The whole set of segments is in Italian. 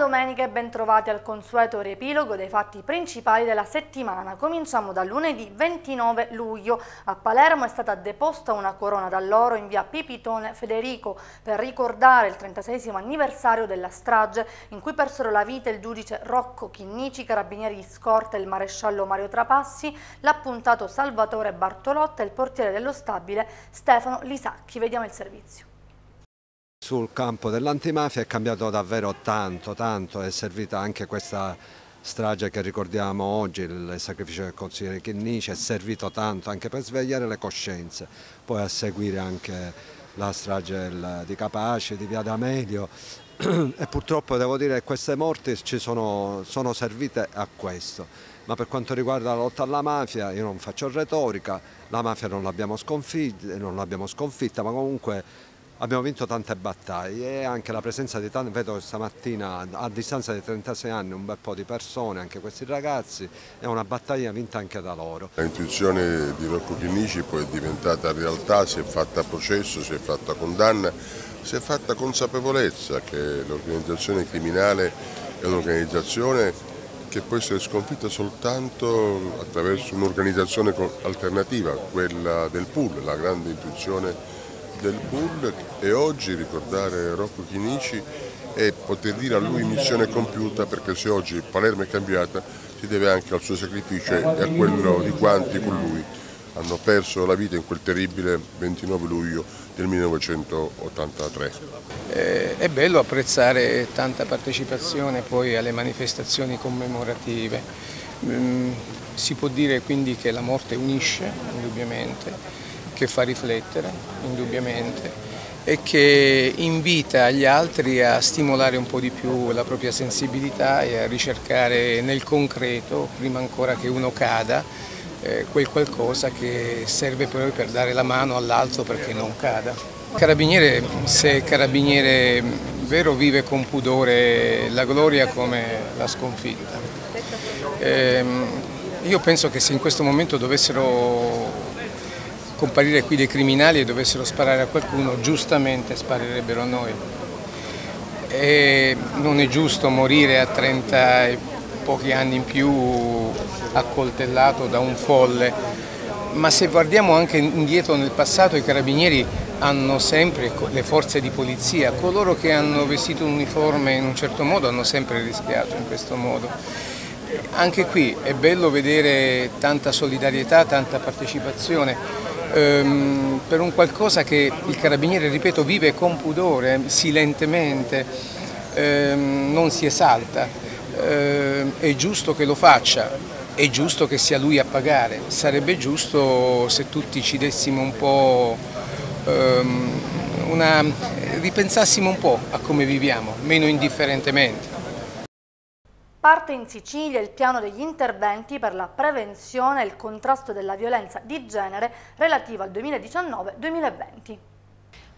domenica e bentrovati al consueto riepilogo dei fatti principali della settimana. Cominciamo da lunedì 29 luglio. A Palermo è stata deposta una corona d'alloro in via Pipitone Federico per ricordare il 36 anniversario della strage in cui persero la vita il giudice Rocco Chinnici, carabinieri di scorta e il maresciallo Mario Trapassi, l'appuntato Salvatore Bartolotta e il portiere dello stabile Stefano Lisacchi. Vediamo il servizio. Sul campo dell'antimafia è cambiato davvero tanto, tanto, è servita anche questa strage che ricordiamo oggi, il sacrificio del consigliere Chinnici, è servito tanto anche per svegliare le coscienze, poi a seguire anche la strage di Capaci, di Via D'Amelio e purtroppo devo dire che queste morti ci sono, sono servite a questo, ma per quanto riguarda la lotta alla mafia io non faccio retorica, la mafia non l'abbiamo sconfitta, ma comunque abbiamo vinto tante battaglie e anche la presenza di tanti, vedo stamattina a distanza di 36 anni un bel po' di persone, anche questi ragazzi, è una battaglia vinta anche da loro. L'intuizione di Rocco Chinnici poi è diventata realtà, si è fatta processo, si è fatta condanna, si è fatta consapevolezza che l'organizzazione criminale è un'organizzazione che può essere sconfitta soltanto attraverso un'organizzazione alternativa, quella del pool, la grande intuizione del pool e oggi ricordare Rocco Chinici e poter dire a lui missione compiuta perché se oggi Palermo è cambiata si deve anche al suo sacrificio e a quello di quanti con lui hanno perso la vita in quel terribile 29 luglio del 1983. Eh, è bello apprezzare tanta partecipazione poi alle manifestazioni commemorative. Mm, si può dire quindi che la morte unisce, indubbiamente, che fa riflettere, indubbiamente, e che invita gli altri a stimolare un po' di più la propria sensibilità e a ricercare nel concreto, prima ancora che uno cada, eh, quel qualcosa che serve poi per dare la mano all'altro perché non cada. Carabiniere, se carabiniere vero, vive con pudore la gloria come la sconfitta. Ehm, io penso che se in questo momento dovessero comparire qui dei criminali e dovessero sparare a qualcuno, giustamente sparerebbero a noi. E non è giusto morire a 30 e pochi anni in più accoltellato da un folle, ma se guardiamo anche indietro nel passato i carabinieri hanno sempre, le forze di polizia, coloro che hanno vestito un uniforme in un certo modo hanno sempre rischiato in questo modo. Anche qui è bello vedere tanta solidarietà, tanta partecipazione ehm, per un qualcosa che il carabiniere, ripeto, vive con pudore, silentemente, ehm, non si esalta. Ehm, è giusto che lo faccia, è giusto che sia lui a pagare, sarebbe giusto se tutti ci dessimo un po' ehm, una, ripensassimo un po' a come viviamo, meno indifferentemente. Parte in Sicilia il piano degli interventi per la prevenzione e il contrasto della violenza di genere relativa al 2019-2020.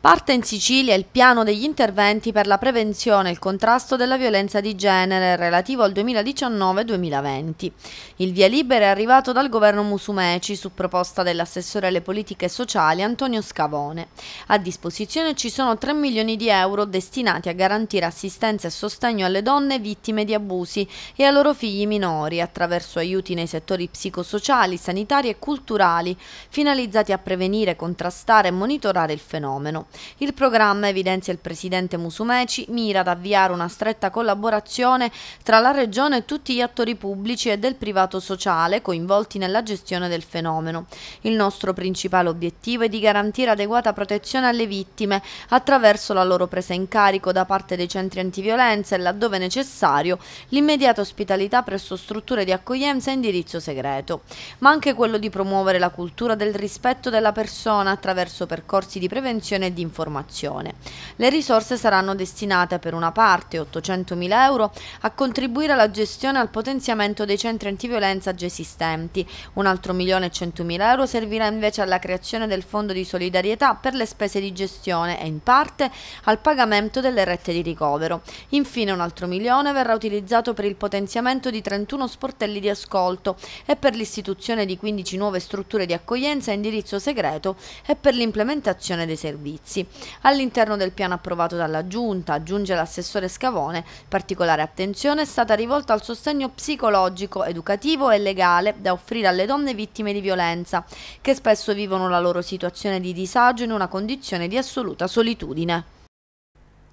Parte in Sicilia il piano degli interventi per la prevenzione e il contrasto della violenza di genere relativo al 2019-2020. Il via libera è arrivato dal governo Musumeci su proposta dell'assessore alle politiche sociali Antonio Scavone. A disposizione ci sono 3 milioni di euro destinati a garantire assistenza e sostegno alle donne vittime di abusi e ai loro figli minori attraverso aiuti nei settori psicosociali, sanitari e culturali finalizzati a prevenire, contrastare e monitorare il fenomeno. Il programma, evidenzia il presidente Musumeci, mira ad avviare una stretta collaborazione tra la Regione e tutti gli attori pubblici e del privato sociale coinvolti nella gestione del fenomeno. Il nostro principale obiettivo è di garantire adeguata protezione alle vittime attraverso la loro presa in carico da parte dei centri antiviolenza e, laddove necessario, l'immediata ospitalità presso strutture di accoglienza e indirizzo segreto, ma anche quello di promuovere la cultura del rispetto della persona attraverso percorsi di prevenzione e di informazione. Le risorse saranno destinate per una parte, 800.000 euro, a contribuire alla gestione e al potenziamento dei centri antiviolenza già esistenti. Un altro 1.100.000 euro servirà invece alla creazione del fondo di solidarietà per le spese di gestione e in parte al pagamento delle rette di ricovero. Infine un altro milione verrà utilizzato per il potenziamento di 31 sportelli di ascolto e per l'istituzione di 15 nuove strutture di accoglienza a indirizzo segreto e per l'implementazione dei servizi servizi. All'interno del piano approvato dalla Giunta, aggiunge l'assessore Scavone, particolare attenzione è stata rivolta al sostegno psicologico, educativo e legale da offrire alle donne vittime di violenza, che spesso vivono la loro situazione di disagio in una condizione di assoluta solitudine.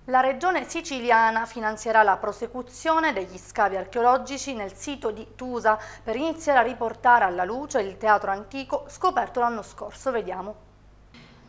La regione siciliana finanzierà la prosecuzione degli scavi archeologici nel sito di Tusa per iniziare a riportare alla luce il teatro antico scoperto l'anno scorso. Vediamo.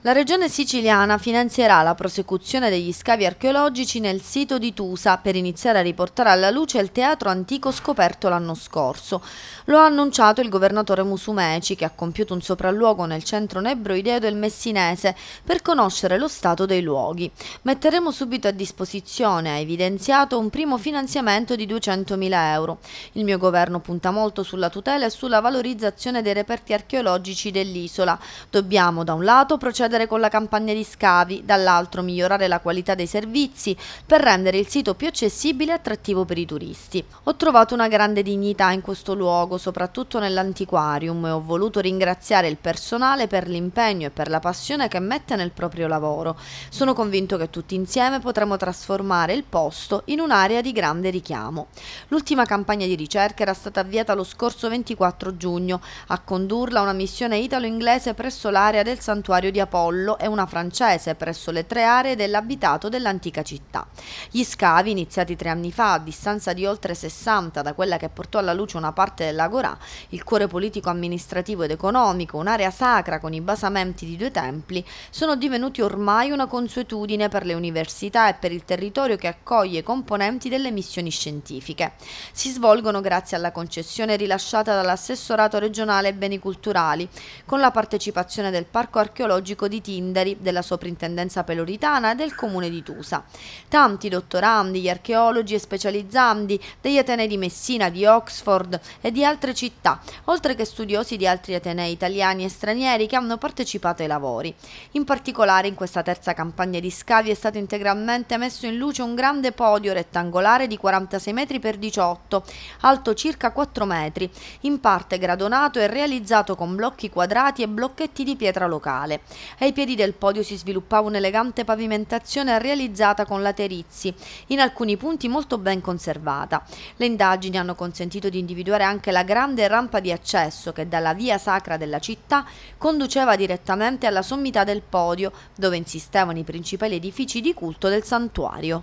La regione siciliana finanzierà la prosecuzione degli scavi archeologici nel sito di Tusa per iniziare a riportare alla luce il teatro antico scoperto l'anno scorso. Lo ha annunciato il governatore Musumeci che ha compiuto un sopralluogo nel centro nebroideo del Messinese per conoscere lo stato dei luoghi. Metteremo subito a disposizione, ha evidenziato, un primo finanziamento di 200.000 euro. Il mio governo punta molto sulla tutela e sulla valorizzazione dei reperti archeologici dell'isola. Dobbiamo da un lato procedere procedere con la campagna di scavi, dall'altro migliorare la qualità dei servizi per rendere il sito più accessibile e attrattivo per i turisti. Ho trovato una grande dignità in questo luogo, soprattutto nell'antiquarium, e ho voluto ringraziare il personale per l'impegno e per la passione che mette nel proprio lavoro. Sono convinto che tutti insieme potremo trasformare il posto in un'area di grande richiamo. L'ultima campagna di ricerca era stata avviata lo scorso 24 giugno, a condurla una missione italo-inglese presso l'area del santuario di Apollo Pollo e una francese presso le tre aree dell'abitato dell'antica città. Gli scavi, iniziati tre anni fa a distanza di oltre 60 da quella che portò alla luce una parte dell'Agorà, il cuore politico, amministrativo ed economico, un'area sacra con i basamenti di due templi, sono divenuti ormai una consuetudine per le università e per il territorio che accoglie componenti delle missioni scientifiche. Si svolgono grazie alla concessione rilasciata dall'assessorato regionale beni culturali, con la partecipazione del Parco archeologico di Tindari, della soprintendenza peloritana e del comune di Tusa. Tanti dottorandi, gli archeologi e specializzandi degli atenei di Messina, di Oxford e di altre città, oltre che studiosi di altri atenei italiani e stranieri che hanno partecipato ai lavori. In particolare in questa terza campagna di scavi è stato integralmente messo in luce un grande podio rettangolare di 46 metri per 18, alto circa 4 metri, in parte gradonato e realizzato con blocchi quadrati e blocchetti di pietra locale. Ai piedi del podio si sviluppava un'elegante pavimentazione realizzata con laterizi, in alcuni punti molto ben conservata. Le indagini hanno consentito di individuare anche la grande rampa di accesso che dalla via sacra della città conduceva direttamente alla sommità del podio, dove insistevano i principali edifici di culto del santuario.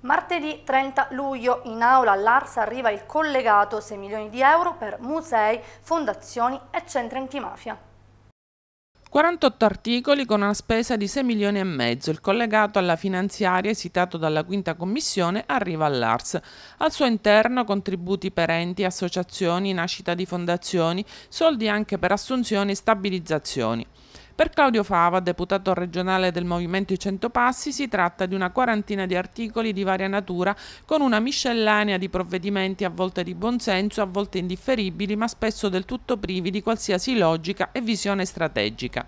Martedì 30 luglio in aula all'Arsa arriva il collegato 6 milioni di euro per musei, fondazioni e centri antimafia. 48 articoli con una spesa di 6 milioni e mezzo. Il collegato alla finanziaria esitato dalla quinta commissione arriva all'ARS. Al suo interno contributi per enti, associazioni, nascita di fondazioni, soldi anche per assunzioni e stabilizzazioni. Per Claudio Fava, deputato regionale del Movimento I Cento Passi, si tratta di una quarantina di articoli di varia natura con una miscellanea di provvedimenti a volte di buonsenso, a volte indifferibili, ma spesso del tutto privi di qualsiasi logica e visione strategica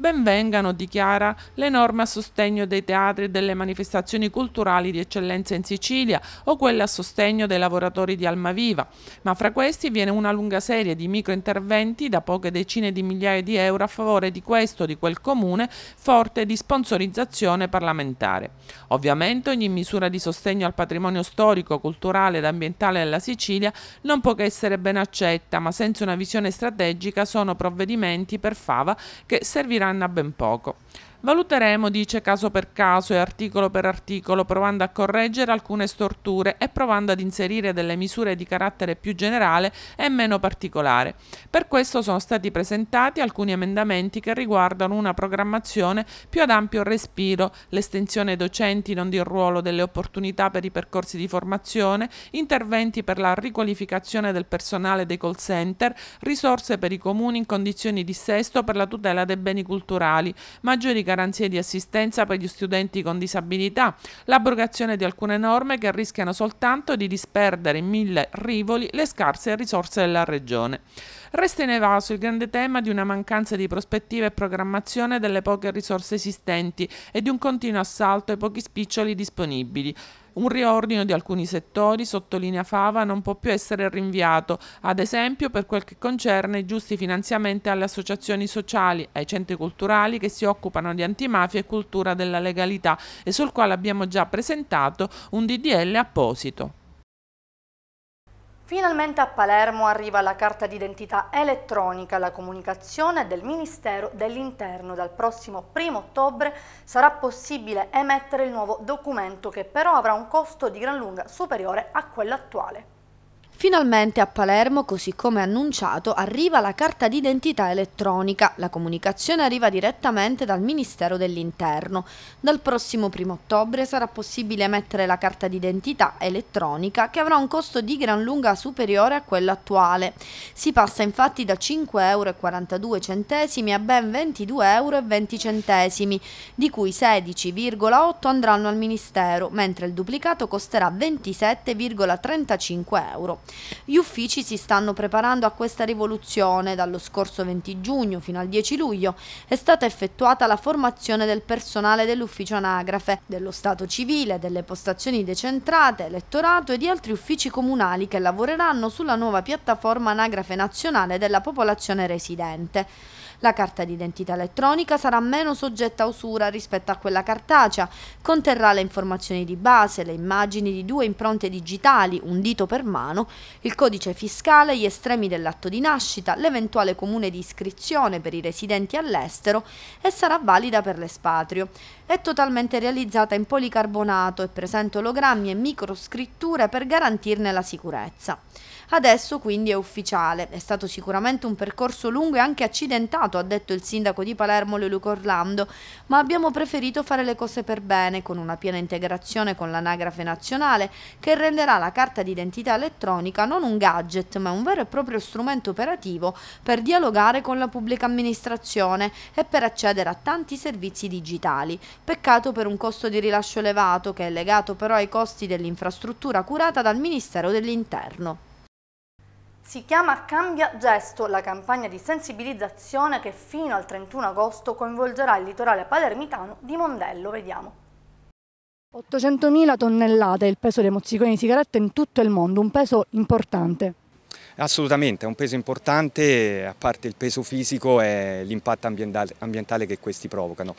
benvengano, dichiara, le norme a sostegno dei teatri e delle manifestazioni culturali di eccellenza in Sicilia o quelle a sostegno dei lavoratori di Almaviva, ma fra questi viene una lunga serie di microinterventi da poche decine di migliaia di euro a favore di questo o di quel comune, forte di sponsorizzazione parlamentare. Ovviamente ogni misura di sostegno al patrimonio storico, culturale ed ambientale della Sicilia non può che essere ben accetta, ma senza una visione strategica sono provvedimenti per fava che serviranno tranne ben poco. Valuteremo, dice, caso per caso e articolo per articolo, provando a correggere alcune storture e provando ad inserire delle misure di carattere più generale e meno particolare. Per questo sono stati presentati alcuni emendamenti che riguardano una programmazione più ad ampio respiro, l'estensione ai docenti non di ruolo delle opportunità per i percorsi di formazione, interventi per la riqualificazione del personale dei call center, risorse per i comuni in condizioni di sesto per la tutela dei beni culturali, maggiori garanzie di assistenza per gli studenti con disabilità, l'abrogazione di alcune norme che rischiano soltanto di disperdere in mille rivoli le scarse risorse della Regione. Resta in evaso il grande tema di una mancanza di prospettiva e programmazione delle poche risorse esistenti e di un continuo assalto ai pochi spiccioli disponibili. Un riordino di alcuni settori, sottolinea Fava, non può più essere rinviato, ad esempio per quel che concerne i giusti finanziamenti alle associazioni sociali, ai centri culturali che si occupano di antimafia e cultura della legalità e sul quale abbiamo già presentato un DDL apposito. Finalmente a Palermo arriva la carta d'identità elettronica. La comunicazione del Ministero dell'Interno dal prossimo 1 ottobre sarà possibile emettere il nuovo documento che però avrà un costo di gran lunga superiore a quello attuale. Finalmente a Palermo, così come annunciato, arriva la carta d'identità elettronica. La comunicazione arriva direttamente dal Ministero dell'Interno. Dal prossimo 1 ottobre sarà possibile emettere la carta d'identità elettronica che avrà un costo di gran lunga superiore a quello attuale. Si passa infatti da 5,42 euro a ben 22,20 euro, di cui 16,8 andranno al Ministero, mentre il duplicato costerà 27,35 euro. Gli uffici si stanno preparando a questa rivoluzione. Dallo scorso 20 giugno fino al 10 luglio è stata effettuata la formazione del personale dell'ufficio anagrafe, dello Stato civile, delle postazioni decentrate, elettorato e di altri uffici comunali che lavoreranno sulla nuova piattaforma anagrafe nazionale della popolazione residente. La carta d'identità elettronica sarà meno soggetta a usura rispetto a quella cartacea, conterrà le informazioni di base, le immagini di due impronte digitali, un dito per mano, il codice fiscale, gli estremi dell'atto di nascita, l'eventuale comune di iscrizione per i residenti all'estero e sarà valida per l'espatrio. È totalmente realizzata in policarbonato e presenta ologrammi e microscritture per garantirne la sicurezza. Adesso quindi è ufficiale. È stato sicuramente un percorso lungo e anche accidentato, ha detto il sindaco di Palermo Leluco Orlando, ma abbiamo preferito fare le cose per bene, con una piena integrazione con l'anagrafe nazionale, che renderà la carta d'identità elettronica non un gadget, ma un vero e proprio strumento operativo per dialogare con la pubblica amministrazione e per accedere a tanti servizi digitali. Peccato per un costo di rilascio elevato, che è legato però ai costi dell'infrastruttura curata dal Ministero dell'Interno. Si chiama Cambia Gesto la campagna di sensibilizzazione che fino al 31 agosto coinvolgerà il litorale palermitano di Mondello. Vediamo. 800.000 tonnellate è il peso dei mozziconi di sigarette in tutto il mondo, un peso importante. Assolutamente, è un peso importante, a parte il peso fisico e l'impatto ambientale che questi provocano.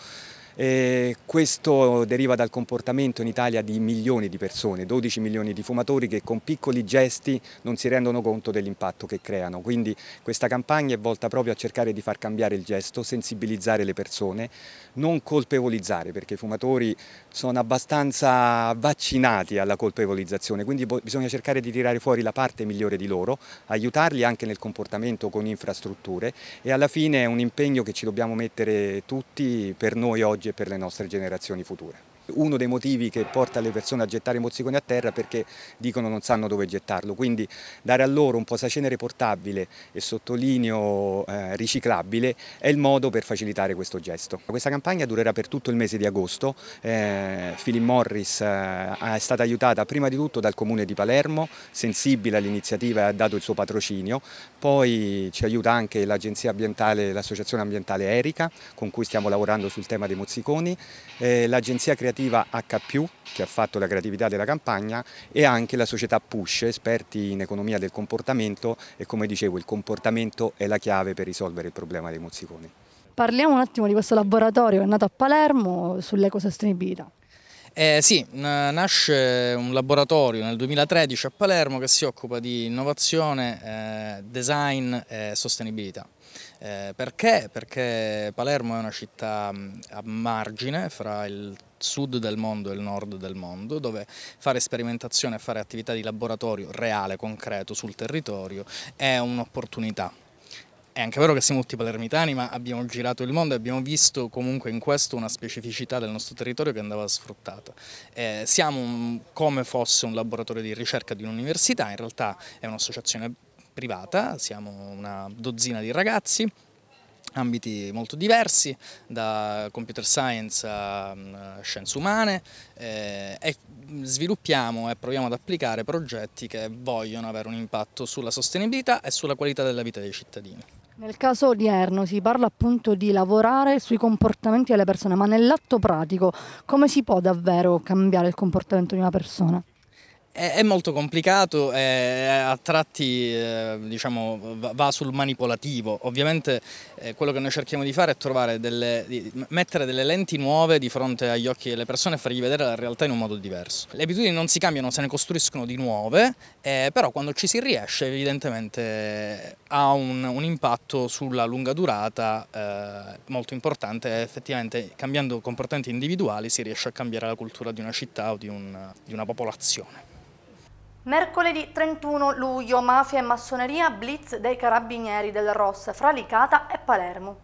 E eh, questo deriva dal comportamento in Italia di milioni di persone, 12 milioni di fumatori che con piccoli gesti non si rendono conto dell'impatto che creano. Quindi questa campagna è volta proprio a cercare di far cambiare il gesto, sensibilizzare le persone, non colpevolizzare perché i fumatori sono abbastanza vaccinati alla colpevolizzazione, quindi bisogna cercare di tirare fuori la parte migliore di loro, aiutarli anche nel comportamento con infrastrutture e alla fine è un impegno che ci dobbiamo mettere tutti per noi oggi per le nostre generazioni future uno dei motivi che porta le persone a gettare i mozziconi a terra perché dicono non sanno dove gettarlo, quindi dare a loro un posacenere portabile e sottolineo eh, riciclabile è il modo per facilitare questo gesto. Questa campagna durerà per tutto il mese di agosto, eh, Philip Morris eh, è stata aiutata prima di tutto dal comune di Palermo, sensibile all'iniziativa e ha dato il suo patrocinio, poi ci aiuta anche l'agenzia ambientale, l'associazione ambientale Erica con cui stiamo lavorando sul tema dei mozziconi, eh, l'agenzia creativa creativa H+, che ha fatto la creatività della campagna, e anche la società Push, esperti in economia del comportamento e come dicevo il comportamento è la chiave per risolvere il problema dei mozziconi. Parliamo un attimo di questo laboratorio che è nato a Palermo sull'ecosostenibilità. Eh, sì, nasce un laboratorio nel 2013 a Palermo che si occupa di innovazione, eh, design e sostenibilità. Eh, perché? Perché Palermo è una città mm, a margine fra il sud del mondo e il nord del mondo, dove fare sperimentazione e fare attività di laboratorio reale, concreto, sul territorio è un'opportunità. È anche vero che siamo tutti palermitani, ma abbiamo girato il mondo e abbiamo visto comunque in questo una specificità del nostro territorio che andava sfruttata. Eh, siamo un, come fosse un laboratorio di ricerca di un'università, in realtà è un'associazione privata, siamo una dozzina di ragazzi ambiti molto diversi, da computer science a mm, scienze umane eh, e sviluppiamo e proviamo ad applicare progetti che vogliono avere un impatto sulla sostenibilità e sulla qualità della vita dei cittadini. Nel caso odierno si parla appunto di lavorare sui comportamenti delle persone, ma nell'atto pratico come si può davvero cambiare il comportamento di una persona? È molto complicato, è a tratti eh, diciamo, va sul manipolativo. Ovviamente eh, quello che noi cerchiamo di fare è trovare delle, mettere delle lenti nuove di fronte agli occhi delle persone e fargli vedere la realtà in un modo diverso. Le abitudini non si cambiano, se ne costruiscono di nuove, eh, però quando ci si riesce evidentemente ha un, un impatto sulla lunga durata eh, molto importante. Effettivamente cambiando comportamenti individuali si riesce a cambiare la cultura di una città o di, un, di una popolazione. Mercoledì 31 luglio, mafia e massoneria, blitz dei carabinieri del Ross fra Licata e Palermo.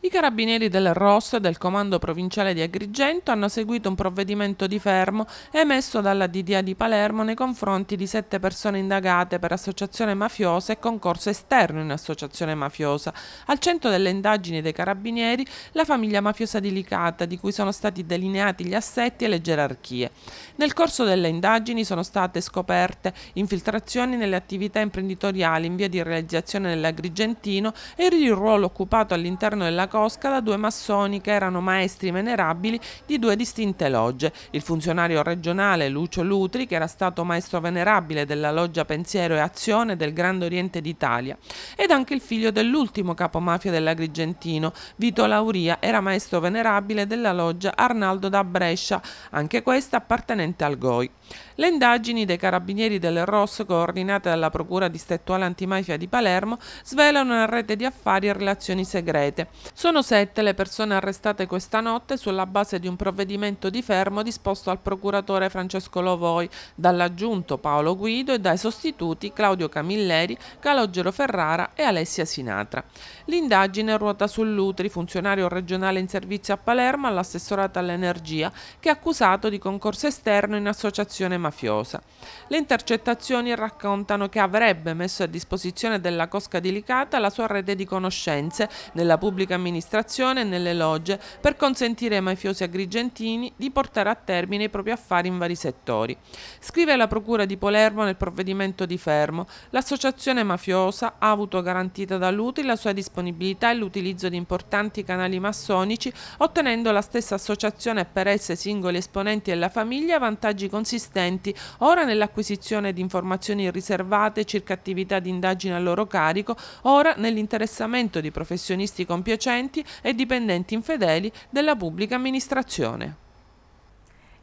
I carabinieri del ROS e del Comando Provinciale di Agrigento hanno seguito un provvedimento di fermo emesso dalla DDA di Palermo nei confronti di sette persone indagate per associazione mafiosa e concorso esterno in associazione mafiosa. Al centro delle indagini dei carabinieri la famiglia mafiosa di Licata, di cui sono stati delineati gli assetti e le gerarchie. Nel corso delle indagini sono state scoperte infiltrazioni nelle attività imprenditoriali in via di realizzazione dell'Agrigentino e il ruolo occupato all'interno della da due massoni che erano maestri venerabili di due distinte logge. Il funzionario regionale Lucio Lutri, che era stato maestro venerabile della loggia Pensiero e Azione del Grande Oriente d'Italia, ed anche il figlio dell'ultimo capomafia dell'Agrigentino, Vito Lauria, era maestro venerabile della loggia Arnaldo da Brescia, anche questa appartenente al Goi. Le indagini dei carabinieri del Rosso, coordinate dalla Procura distrettuale antimafia di Palermo, svelano una rete di affari e relazioni segrete. Sono sette le persone arrestate questa notte sulla base di un provvedimento di fermo disposto al procuratore Francesco Lovoi, dall'aggiunto Paolo Guido e dai sostituti Claudio Camilleri, Calogero Ferrara e Alessia Sinatra. L'indagine ruota sull'Utri, funzionario regionale in servizio a Palermo, all'assessorato all'energia, che è accusato di concorso esterno in associazione associazione mafiosa. Le intercettazioni raccontano che avrebbe messo a disposizione della Cosca di la sua rete di conoscenze nella pubblica amministrazione e nelle logge per consentire ai mafiosi agrigentini di portare a termine i propri affari in vari settori. Scrive la Procura di Palermo nel provvedimento di fermo, l'associazione mafiosa ha avuto garantita dall'UTI la sua disponibilità e l'utilizzo di importanti canali massonici, ottenendo la stessa associazione per esse singoli esponenti e la famiglia vantaggi consistenti esistenti, ora nell'acquisizione di informazioni riservate circa attività di indagine a loro carico, ora nell'interessamento di professionisti compiacenti e dipendenti infedeli della pubblica amministrazione.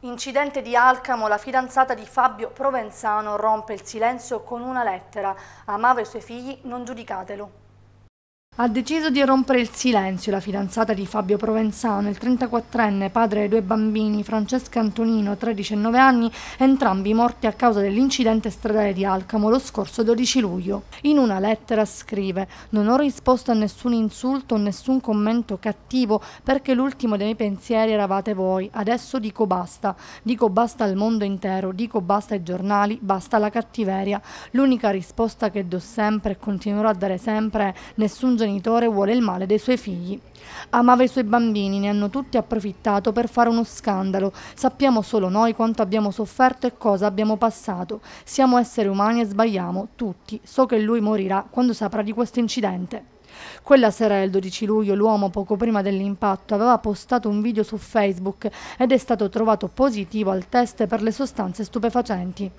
Incidente di Alcamo, la fidanzata di Fabio Provenzano rompe il silenzio con una lettera. Amava i suoi figli, non giudicatelo. Ha deciso di rompere il silenzio la fidanzata di Fabio Provenzano, il 34enne padre dei due bambini, Francesca Antonino, 13 e 9 anni, entrambi morti a causa dell'incidente stradale di Alcamo lo scorso 12 luglio. In una lettera scrive «Non ho risposto a nessun insulto o nessun commento cattivo perché l'ultimo dei miei pensieri eravate voi. Adesso dico basta. Dico basta al mondo intero, dico basta ai giornali, basta alla cattiveria. L'unica risposta che do sempre e continuerò a dare sempre è nessun genitore vuole il male dei suoi figli. Amava i suoi bambini, ne hanno tutti approfittato per fare uno scandalo. Sappiamo solo noi quanto abbiamo sofferto e cosa abbiamo passato. Siamo esseri umani e sbagliamo, tutti. So che lui morirà quando saprà di questo incidente. Quella sera del 12 luglio l'uomo, poco prima dell'impatto, aveva postato un video su Facebook ed è stato trovato positivo al test per le sostanze stupefacenti.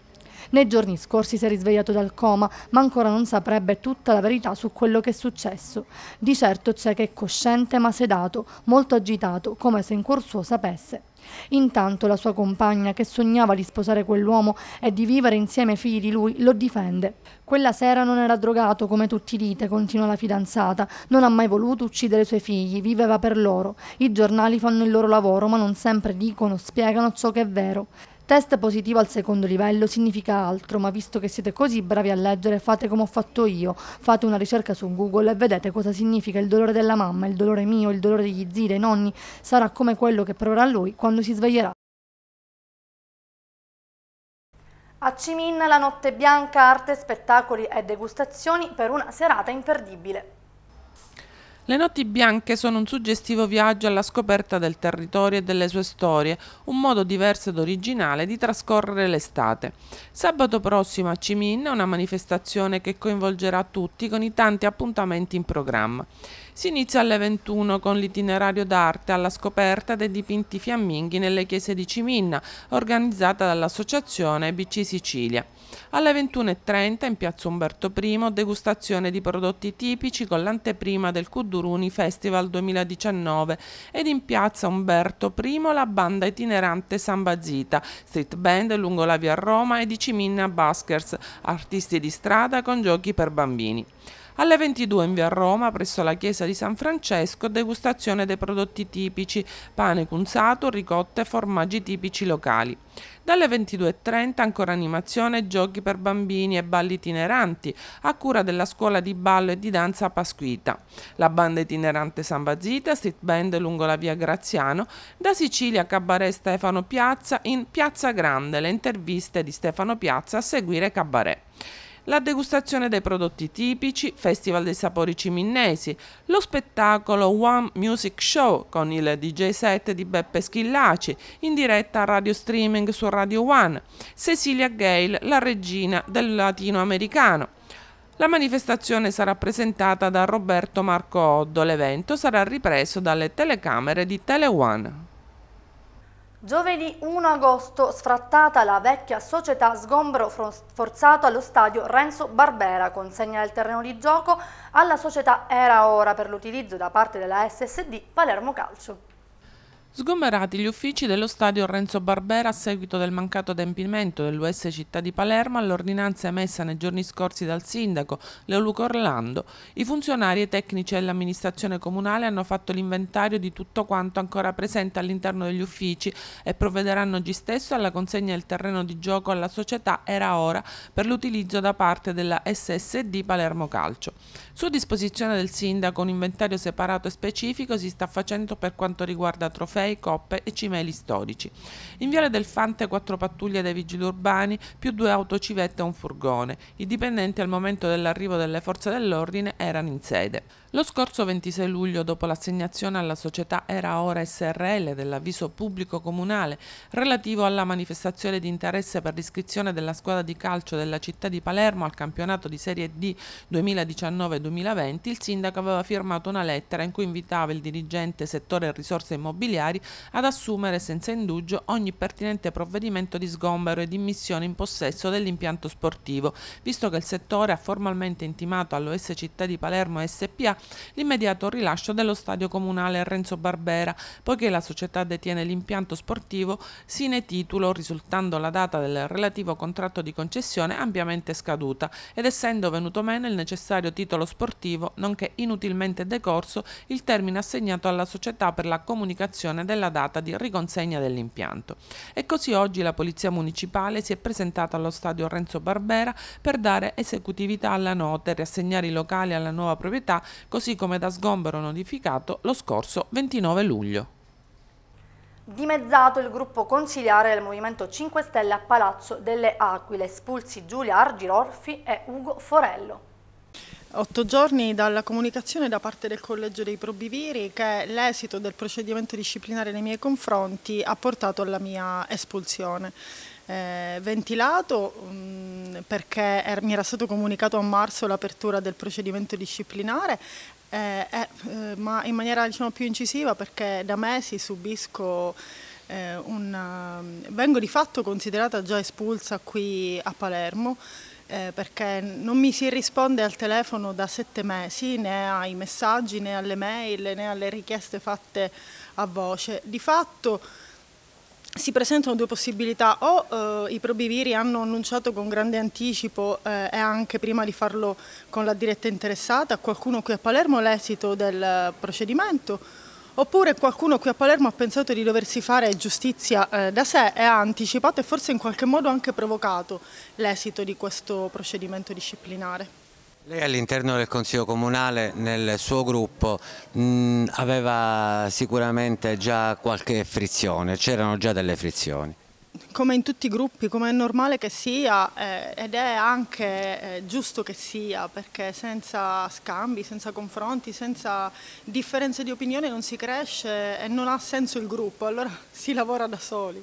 Nei giorni scorsi si è risvegliato dal coma, ma ancora non saprebbe tutta la verità su quello che è successo. Di certo c'è che è cosciente ma sedato, molto agitato, come se in cuor suo sapesse. Intanto la sua compagna, che sognava di sposare quell'uomo e di vivere insieme ai figli di lui, lo difende. Quella sera non era drogato come tutti dite, continua la fidanzata, non ha mai voluto uccidere i suoi figli, viveva per loro. I giornali fanno il loro lavoro, ma non sempre dicono, spiegano ciò che è vero. Test positivo al secondo livello significa altro, ma visto che siete così bravi a leggere, fate come ho fatto io. Fate una ricerca su Google e vedete cosa significa il dolore della mamma, il dolore mio, il dolore degli zii, dei nonni. Sarà come quello che proverà lui quando si sveglierà. A Cimin la notte bianca, arte, spettacoli e degustazioni per una serata imperdibile. Le notti bianche sono un suggestivo viaggio alla scoperta del territorio e delle sue storie, un modo diverso ed originale di trascorrere l'estate. Sabato prossimo a Cimin una manifestazione che coinvolgerà tutti con i tanti appuntamenti in programma. Si inizia alle 21 con l'itinerario d'arte alla scoperta dei dipinti fiamminghi nelle chiese di Ciminna, organizzata dall'associazione BC Sicilia. Alle 21.30 in piazza Umberto I degustazione di prodotti tipici con l'anteprima del Cuduruni Festival 2019 ed in piazza Umberto I la banda itinerante Samba Zita, street band lungo la via Roma e di Ciminna Baskers, artisti di strada con giochi per bambini. Alle 22 in via Roma, presso la chiesa di San Francesco, degustazione dei prodotti tipici, pane cunzato, ricotta e formaggi tipici locali. Dalle 22.30 ancora animazione, giochi per bambini e balli itineranti, a cura della scuola di ballo e di danza Pasquita. La banda itinerante San Zita, street band lungo la via Graziano, da Sicilia Cabaret Stefano Piazza in Piazza Grande, le interviste di Stefano Piazza a seguire Cabaret la degustazione dei prodotti tipici, Festival dei sapori ciminnesi, lo spettacolo One Music Show con il DJ set di Beppe Schillaci, in diretta a radio streaming su Radio One, Cecilia Gale, la regina del latinoamericano. La manifestazione sarà presentata da Roberto Marco Oddo. L'evento sarà ripreso dalle telecamere di Tele One. Giovedì 1 agosto sfrattata la vecchia società sgombro forzato allo stadio Renzo Barbera consegna del terreno di gioco alla società Era Ora per l'utilizzo da parte della SSD Palermo Calcio. Sgomberati gli uffici dello stadio Renzo Barbera a seguito del mancato adempimento dell'US Città di Palermo all'ordinanza emessa nei giorni scorsi dal sindaco Leoluco Orlando, i funzionari e tecnici dell'amministrazione comunale hanno fatto l'inventario di tutto quanto ancora presente all'interno degli uffici e provvederanno oggi stesso alla consegna del terreno di gioco alla società Era Ora per l'utilizzo da parte della SSD Palermo Calcio. Su disposizione del sindaco un inventario separato e specifico si sta facendo per quanto riguarda trofei trofei, coppe e cimeli storici. In Viale del Fante quattro pattuglie dei vigili urbani, più due auto civette e un furgone. I dipendenti al momento dell'arrivo delle forze dell'ordine erano in sede. Lo scorso 26 luglio, dopo l'assegnazione alla società Era Ora SRL dell'avviso pubblico comunale relativo alla manifestazione di interesse per l'iscrizione della squadra di calcio della città di Palermo al campionato di Serie D 2019-2020, il sindaco aveva firmato una lettera in cui invitava il dirigente settore risorse immobiliari ad assumere senza indugio ogni pertinente provvedimento di sgombero e dimissione in possesso dell'impianto sportivo, visto che il settore ha formalmente intimato all'OS Città di Palermo SPA l'immediato rilascio dello stadio comunale Renzo Barbera, poiché la società detiene l'impianto sportivo sine titulo, risultando la data del relativo contratto di concessione ampiamente scaduta ed essendo venuto meno il necessario titolo sportivo, nonché inutilmente decorso il termine assegnato alla società per la comunicazione della data di riconsegna dell'impianto. E così oggi la Polizia Municipale si è presentata allo stadio Renzo Barbera per dare esecutività alla nota e riassegnare i locali alla nuova proprietà così come da sgombero notificato lo scorso 29 luglio. Dimezzato il gruppo consiliare del Movimento 5 Stelle a Palazzo delle Aquile, espulsi Giulia Argirorfi e Ugo Forello. Otto giorni dalla comunicazione da parte del Collegio dei Probiviri che l'esito del procedimento disciplinare nei miei confronti ha portato alla mia espulsione eh, ventilato mh, mm, perché er, mi era stato comunicato a marzo l'apertura del procedimento disciplinare eh, eh, eh ma in maniera diciamo, più incisiva perché da mesi subisco eh, un... Mm, vengo di fatto considerata già espulsa qui a Palermo eh, perché non mi si risponde al telefono da sette mesi né ai messaggi né alle mail né alle richieste fatte a voce. Di fatto si presentano due possibilità, o eh, i probiviri hanno annunciato con grande anticipo eh, e anche prima di farlo con la diretta interessata a qualcuno qui a Palermo l'esito del procedimento, oppure qualcuno qui a Palermo ha pensato di doversi fare giustizia eh, da sé e ha anticipato e forse in qualche modo anche provocato l'esito di questo procedimento disciplinare. Lei all'interno del Consiglio Comunale, nel suo gruppo, mh, mm, aveva sicuramente già qualche frizione, c'erano già delle frizioni. Come in tutti i gruppi, come è normale che sia eh, ed è anche eh, giusto che sia perché senza scambi, senza confronti, senza differenze di opinione non si cresce e non ha senso il gruppo, allora si lavora da soli.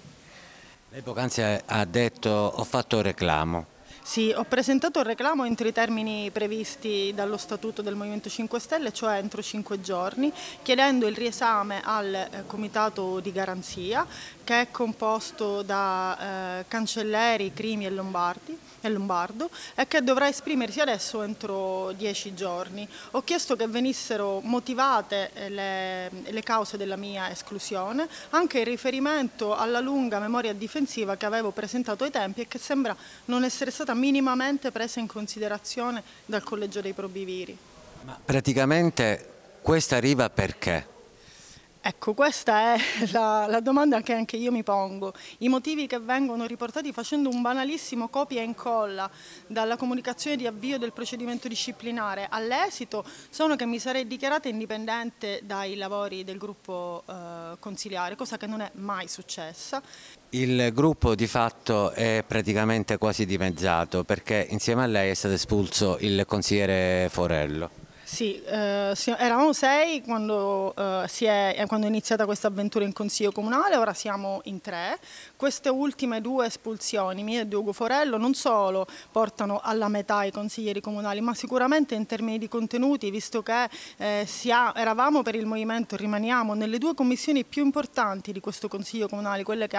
Lei poc'anzi ha detto ho fatto reclamo. Sì, ho presentato il reclamo entro i termini previsti dallo Statuto del Movimento 5 Stelle, cioè entro cinque giorni, chiedendo il riesame al eh, Comitato di Garanzia che è composto da eh, Cancelleri, Crimi e, Lombardi, e Lombardo e che dovrà esprimersi adesso entro dieci giorni. Ho chiesto che venissero motivate eh, le, le cause della mia esclusione, anche in riferimento alla lunga memoria difensiva che avevo presentato ai tempi e che sembra non essere stata minimamente presa in considerazione dal Collegio dei Probiviri. Ma praticamente questa arriva perché? Ecco, questa è la, la, domanda che anche io mi pongo. I motivi che vengono riportati facendo un banalissimo copia e incolla dalla comunicazione di avvio del procedimento disciplinare all'esito sono che mi sarei dichiarata indipendente dai lavori del gruppo eh, consiliare, cosa che non è mai successa. Il gruppo di fatto è praticamente quasi dimezzato perché insieme a lei è stato espulso il consigliere Forello. Sì, eh, eravamo sei quando, eh, è, eh, quando, è, iniziata questa avventura in Consiglio Comunale, ora siamo in tre. Queste ultime due espulsioni, mia e di Ugo Forello, non solo portano alla metà i consiglieri comunali, ma sicuramente in termini di contenuti, visto che eh, ha, eravamo per il Movimento, rimaniamo nelle due commissioni più importanti di questo Consiglio Comunale, quelle che,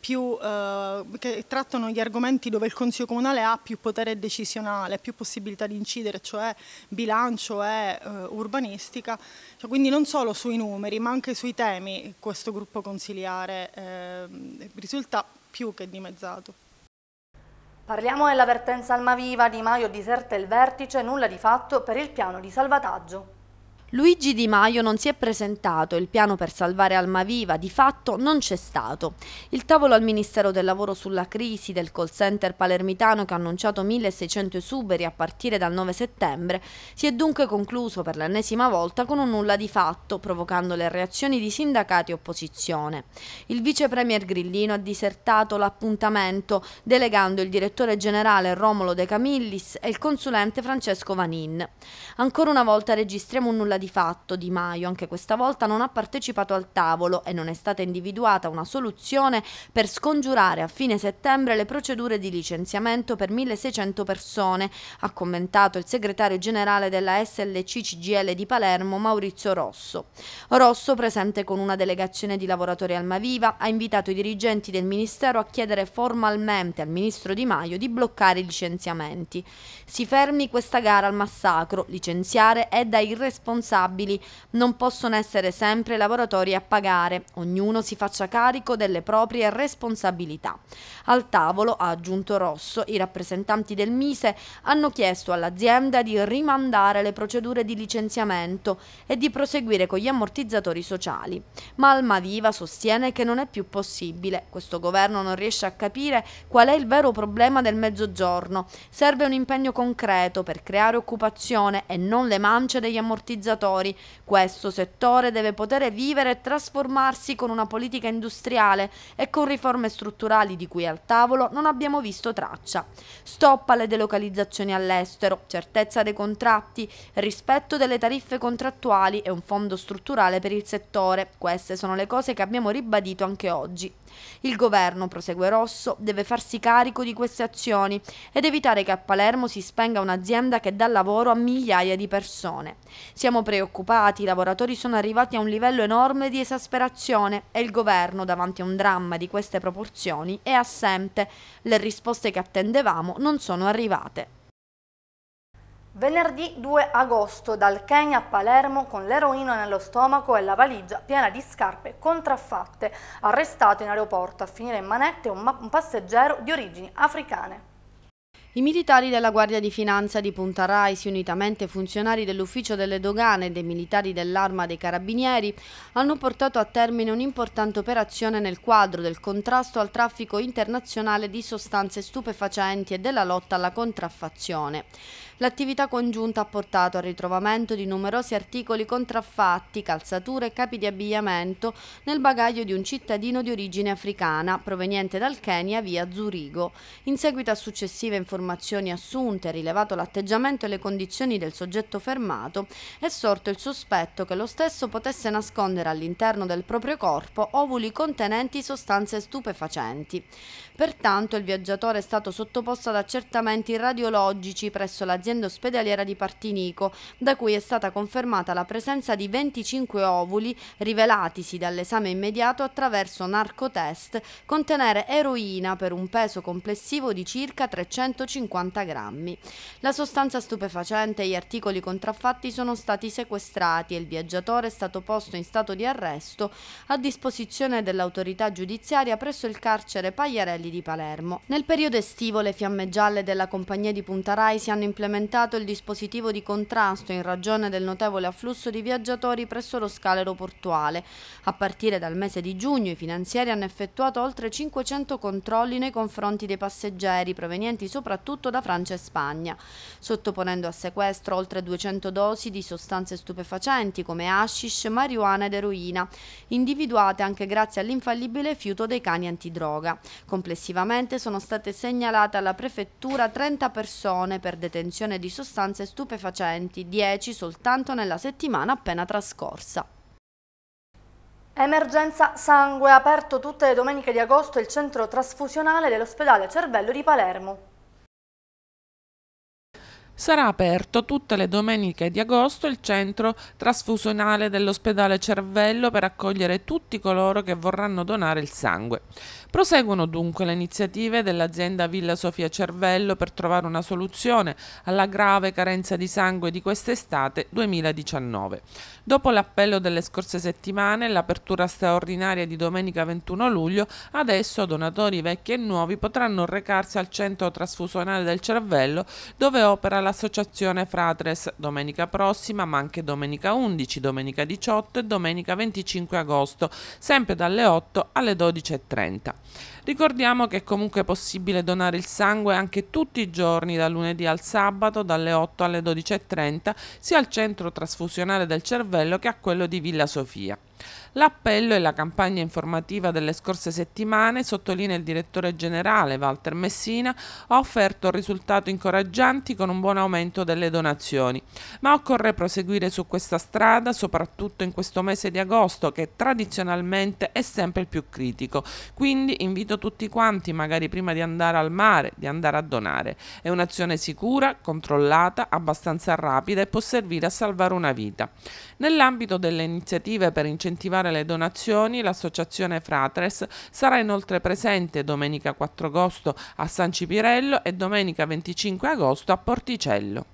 più, eh, che trattano gli argomenti dove il Consiglio Comunale ha più potere decisionale, più possibilità di incidere, cioè bilancio, cioè eh, urbanistica, cioè, quindi non solo sui numeri ma anche sui temi questo gruppo consiliare eh, risulta più che dimezzato. Parliamo dell'avvertenza Almaviva, Di Maio diserta il vertice, nulla di fatto per il piano di salvataggio. Luigi Di Maio non si è presentato, il piano per salvare Almaviva di fatto non c'è stato. Il tavolo al Ministero del Lavoro sulla crisi del call center palermitano che ha annunciato 1600 esuberi a partire dal 9 settembre si è dunque concluso per l'ennesima volta con un nulla di fatto, provocando le reazioni di sindacati e opposizione. Il vice premier Grillino ha disertato l'appuntamento, delegando il direttore generale Romolo De Camillis e il consulente Francesco Vanin. Ancora una volta registriamo un nulla di di fatto Di Maio anche questa volta non ha partecipato al tavolo e non è stata individuata una soluzione per scongiurare a fine settembre le procedure di licenziamento per 1600 persone, ha commentato il segretario generale della SLC CGL di Palermo Maurizio Rosso. Rosso, presente con una delegazione di lavoratori Almaviva, ha invitato i dirigenti del Ministero a chiedere formalmente al Ministro Di Maio di bloccare i licenziamenti. Si fermi questa gara al massacro, licenziare è da irresponsabili responsabili non possono essere sempre i lavoratori a pagare, ognuno si faccia carico delle proprie responsabilità. Al tavolo, ha aggiunto Rosso, i rappresentanti del Mise hanno chiesto all'azienda di rimandare le procedure di licenziamento e di proseguire con gli ammortizzatori sociali. Ma Almaviva sostiene che non è più possibile. Questo governo non riesce a capire qual è il vero problema del mezzogiorno. Serve un impegno concreto per creare occupazione e non le mance degli ammortizzatori lavoratori. Questo settore deve poter vivere e trasformarsi con una politica industriale e con riforme strutturali di cui al tavolo non abbiamo visto traccia. Stop alle delocalizzazioni all'estero, certezza dei contratti, rispetto delle tariffe contrattuali e un fondo strutturale per il settore. Queste sono le cose che abbiamo ribadito anche oggi. Il governo, prosegue Rosso, deve farsi carico di queste azioni ed evitare che a Palermo si spenga un'azienda che dà lavoro a migliaia di persone. Siamo preoccupati, i lavoratori sono arrivati a un livello enorme di esasperazione e il governo, davanti a un dramma di queste proporzioni, è assente. Le risposte che attendevamo non sono arrivate. Venerdì 2 agosto dal Kenya a Palermo con l'eroina nello stomaco e la valigia piena di scarpe contraffatte, arrestato in aeroporto a finire in manette un, ma un passeggero di origini africane. I militari della Guardia di Finanza di Punta Raisi, unitamente funzionari dell'Ufficio delle Dogane e dei militari dell'Arma dei Carabinieri, hanno portato a termine un'importante operazione nel quadro del contrasto al traffico internazionale di sostanze stupefacenti e della lotta alla contraffazione. L'attività congiunta ha portato al ritrovamento di numerosi articoli contraffatti, calzature e capi di abbigliamento nel bagaglio di un cittadino di origine africana proveniente dal Kenya via Zurigo. In seguito a successive informazioni assunte, rilevato l'atteggiamento e le condizioni del soggetto fermato, è sorto il sospetto che lo stesso potesse nascondere all'interno del proprio corpo ovuli contenenti sostanze stupefacenti. Pertanto il viaggiatore è stato sottoposto ad accertamenti radiologici presso l'azienda l'azienda ospedaliera di Partinico, da cui è stata confermata la presenza di 25 ovuli rivelatisi dall'esame immediato attraverso narcotest contenere eroina per un peso complessivo di circa 350 grammi. La sostanza stupefacente e gli articoli contraffatti sono stati sequestrati e il viaggiatore è stato posto in stato di arresto a disposizione dell'autorità giudiziaria presso il carcere Pagliarelli di Palermo. Nel periodo estivo le fiamme gialle della compagnia di Punta Rai si hanno implementato aumentato il dispositivo di contrasto in ragione del notevole afflusso di viaggiatori presso lo scalo aeroportuale. A partire dal mese di giugno i finanzieri hanno effettuato oltre 500 controlli nei confronti dei passeggeri provenienti soprattutto da Francia e Spagna, sottoponendo a sequestro oltre 200 dosi di sostanze stupefacenti come hashish, marijuana ed eroina, individuate anche grazie all'infallibile fiuto dei cani antidroga. Complessivamente sono state segnalate alla prefettura 30 persone per detenzione l'assunzione di sostanze stupefacenti, 10 soltanto nella settimana appena trascorsa. Emergenza sangue aperto tutte le domeniche di agosto il centro trasfusionale dell'ospedale Cervello di Palermo. Sarà aperto tutte le domeniche di agosto il centro trasfusionale dell'ospedale Cervello per accogliere tutti coloro che vorranno donare il sangue. Proseguono dunque le iniziative dell'azienda Villa Sofia Cervello per trovare una soluzione alla grave carenza di sangue di quest'estate 2019. Dopo l'appello delle scorse settimane e l'apertura straordinaria di domenica 21 luglio, adesso donatori vecchi e nuovi potranno recarsi al centro trasfusionale del cervello dove opera l'associazione Fratres domenica prossima ma anche domenica 11, domenica 18 e domenica 25 agosto, sempre dalle 8 alle 12.30. Ricordiamo che è comunque possibile donare il sangue anche tutti i giorni, dal lunedì al sabato, dalle 8 alle 12.30, sia al centro trasfusionale del cervello che a quello di Villa Sofia. L'appello e la campagna informativa delle scorse settimane, sottolinea il direttore generale Walter Messina, ha offerto risultati incoraggianti con un buon aumento delle donazioni. Ma occorre proseguire su questa strada, soprattutto in questo mese di agosto, che tradizionalmente è sempre il più critico. Quindi invito tutti quanti, magari prima di andare al mare, di andare a donare. È un'azione sicura, controllata, abbastanza rapida e può servire a salvare una vita. Nell'ambito delle iniziative per incentivare aumentare le donazioni, l'associazione Fratres sarà inoltre presente domenica 4 agosto a San Cipirello e domenica 25 agosto a Porticello.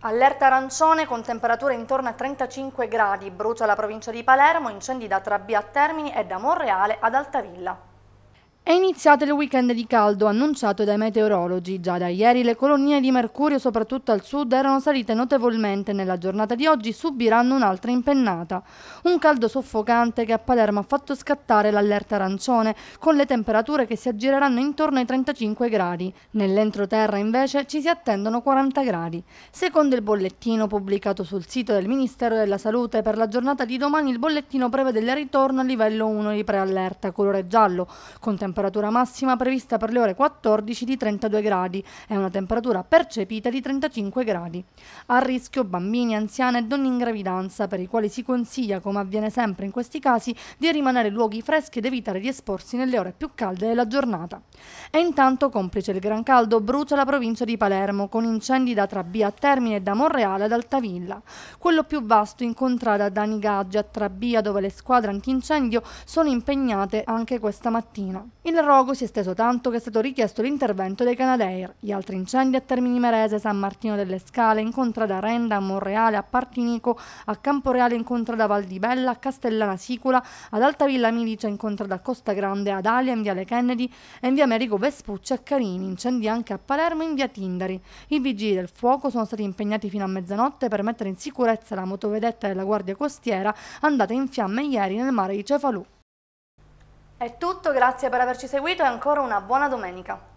Allerta arancione con temperature intorno a 35 gradi, brucia la provincia di Palermo, incendi da Trabbia a Termini e da Monreale ad Altavilla. È iniziato il weekend di caldo annunciato dai meteorologi. Già da ieri le colonie di mercurio, soprattutto al sud, erano salite notevolmente e nella giornata di oggi subiranno un'altra impennata. Un caldo soffocante che a Palermo ha fatto scattare l'allerta arancione, con le temperature che si aggireranno intorno ai 35 gradi. Nell'entroterra, invece, ci si attendono 40 gradi. Secondo il bollettino pubblicato sul sito del Ministero della Salute, per la giornata di domani il bollettino prevede il ritorno a livello 1 di preallerta, colore giallo, con temperature temperatura massima prevista per le ore 14 di 32 gradi e una temperatura percepita di 35 gradi. A rischio bambini, anziane e donne in gravidanza, per i quali si consiglia, come avviene sempre in questi casi, di rimanere in luoghi freschi ed evitare di esporsi nelle ore più calde della giornata. E intanto, complice il gran caldo, brucia la provincia di Palermo con incendi da Trabia a Termine e da Monreale ad Altavilla. Quello più vasto incontrata da Nigaggia a Trabia dove le squadre antincendio sono impegnate anche questa mattina. Il rogo si è esteso tanto che è stato richiesto l'intervento dei Canadair. Gli altri incendi a Termini Merese, San Martino delle Scale, in Contrada Renda, a Monreale, a Partinico, a Camporeale, in Contrada Val di Bella, a Castellana Sicula, ad Altavilla Milicia, in Contrada Costa Grande, ad Alia, in Viale Kennedy e in Via Amerigo Vespucci a Carini. Incendi anche a Palermo, in Via Tindari. I vigili del fuoco sono stati impegnati fino a mezzanotte per mettere in sicurezza la motovedetta della Guardia Costiera andata in fiamme ieri nel mare di Cefalù. È tutto, grazie per averci seguito e ancora una buona domenica.